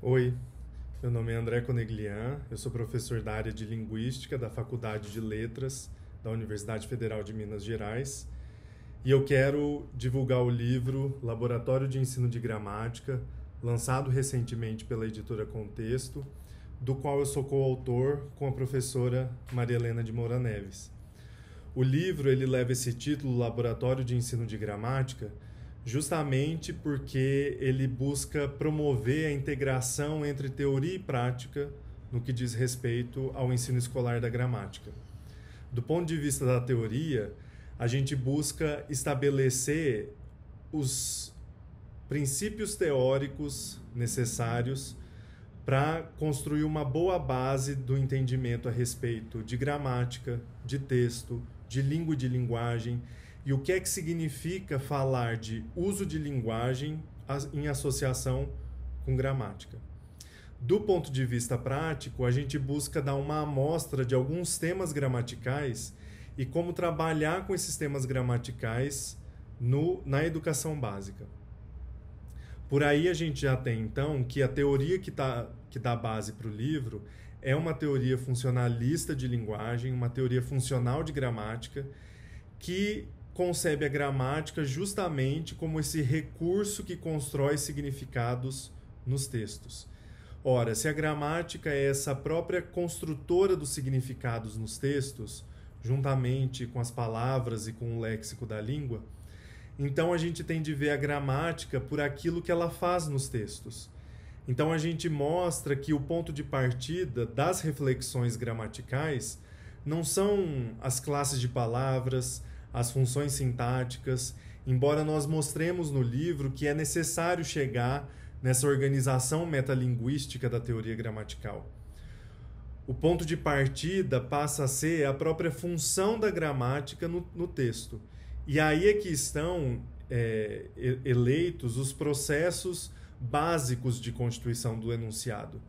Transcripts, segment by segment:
Oi, meu nome é André Coneglian, eu sou professor da área de Linguística da Faculdade de Letras da Universidade Federal de Minas Gerais e eu quero divulgar o livro Laboratório de Ensino de Gramática, lançado recentemente pela editora Contexto, do qual eu sou coautor com a professora Maria Helena de Moura Neves. O livro ele leva esse título Laboratório de Ensino de Gramática justamente porque ele busca promover a integração entre teoria e prática no que diz respeito ao ensino escolar da gramática. Do ponto de vista da teoria, a gente busca estabelecer os princípios teóricos necessários para construir uma boa base do entendimento a respeito de gramática, de texto, de língua e de linguagem e o que é que significa falar de uso de linguagem em associação com gramática? Do ponto de vista prático, a gente busca dar uma amostra de alguns temas gramaticais e como trabalhar com esses temas gramaticais no, na educação básica. Por aí a gente já tem então que a teoria que, tá, que dá base para o livro é uma teoria funcionalista de linguagem, uma teoria funcional de gramática, que concebe a gramática justamente como esse recurso que constrói significados nos textos. Ora, se a gramática é essa própria construtora dos significados nos textos, juntamente com as palavras e com o léxico da língua, então a gente tem de ver a gramática por aquilo que ela faz nos textos. Então a gente mostra que o ponto de partida das reflexões gramaticais não são as classes de palavras, as funções sintáticas, embora nós mostremos no livro que é necessário chegar nessa organização metalinguística da teoria gramatical. O ponto de partida passa a ser a própria função da gramática no, no texto. E aí é que estão é, eleitos os processos básicos de constituição do enunciado.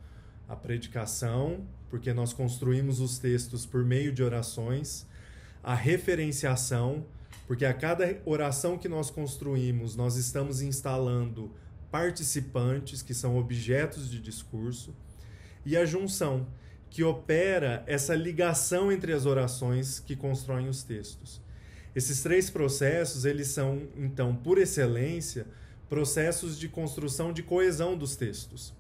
A predicação, porque nós construímos os textos por meio de orações, a referenciação, porque a cada oração que nós construímos, nós estamos instalando participantes, que são objetos de discurso, e a junção, que opera essa ligação entre as orações que constroem os textos. Esses três processos, eles são, então, por excelência, processos de construção de coesão dos textos.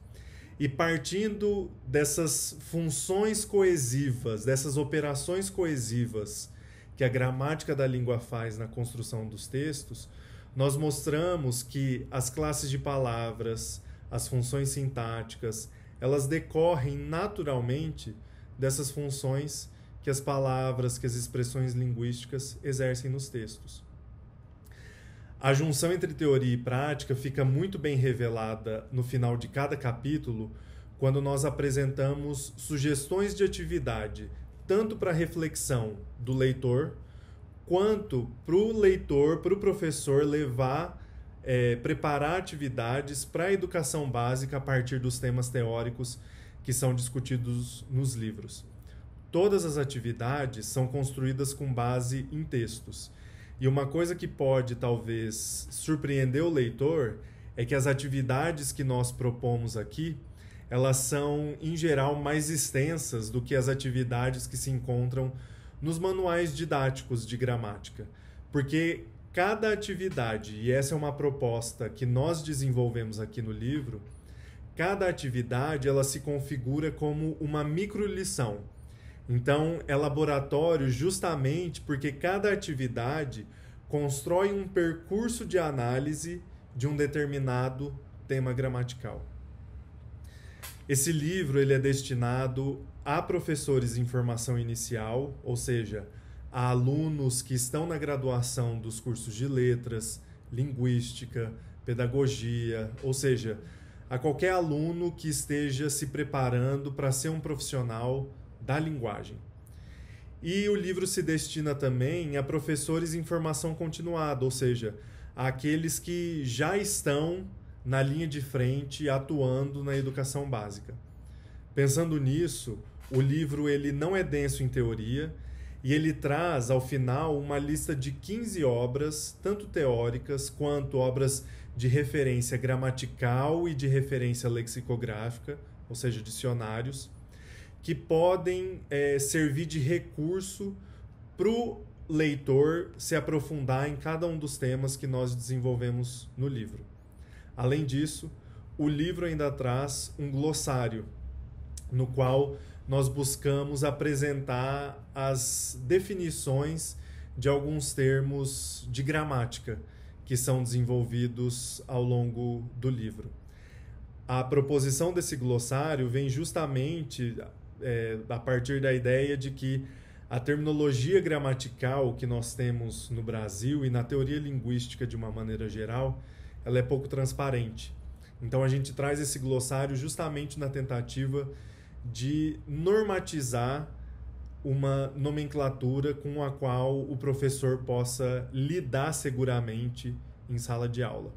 E partindo dessas funções coesivas, dessas operações coesivas que a gramática da língua faz na construção dos textos, nós mostramos que as classes de palavras, as funções sintáticas, elas decorrem naturalmente dessas funções que as palavras, que as expressões linguísticas exercem nos textos. A junção entre teoria e prática fica muito bem revelada no final de cada capítulo, quando nós apresentamos sugestões de atividade tanto para a reflexão do leitor, quanto para o leitor, para o professor levar, é, preparar atividades para a educação básica a partir dos temas teóricos que são discutidos nos livros. Todas as atividades são construídas com base em textos. E uma coisa que pode talvez surpreender o leitor é que as atividades que nós propomos aqui elas são, em geral, mais extensas do que as atividades que se encontram nos manuais didáticos de gramática. Porque cada atividade, e essa é uma proposta que nós desenvolvemos aqui no livro, cada atividade ela se configura como uma microlição. Então, é laboratório justamente porque cada atividade constrói um percurso de análise de um determinado tema gramatical. Esse livro ele é destinado a professores em formação inicial, ou seja, a alunos que estão na graduação dos cursos de letras, linguística, pedagogia, ou seja, a qualquer aluno que esteja se preparando para ser um profissional da linguagem. E o livro se destina também a professores em formação continuada, ou seja, aqueles que já estão na linha de frente atuando na educação básica. Pensando nisso, o livro ele não é denso em teoria e ele traz ao final uma lista de 15 obras, tanto teóricas quanto obras de referência gramatical e de referência lexicográfica, ou seja, dicionários, que podem é, servir de recurso para o leitor se aprofundar em cada um dos temas que nós desenvolvemos no livro. Além disso, o livro ainda traz um glossário no qual nós buscamos apresentar as definições de alguns termos de gramática que são desenvolvidos ao longo do livro. A proposição desse glossário vem justamente é, a partir da ideia de que a terminologia gramatical que nós temos no Brasil e na teoria linguística de uma maneira geral ela é pouco transparente. Então a gente traz esse glossário justamente na tentativa de normatizar uma nomenclatura com a qual o professor possa lidar seguramente em sala de aula.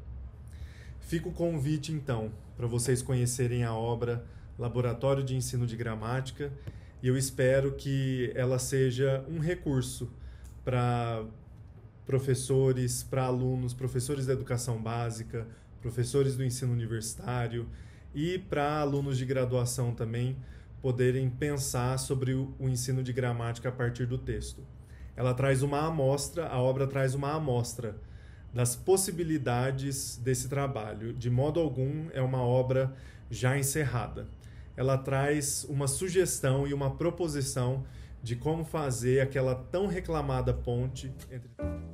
Fica o convite então para vocês conhecerem a obra Laboratório de Ensino de Gramática e eu espero que ela seja um recurso para professores para alunos, professores da educação básica, professores do ensino universitário e para alunos de graduação também poderem pensar sobre o ensino de gramática a partir do texto. Ela traz uma amostra, a obra traz uma amostra das possibilidades desse trabalho. De modo algum, é uma obra já encerrada. Ela traz uma sugestão e uma proposição de como fazer aquela tão reclamada ponte entre.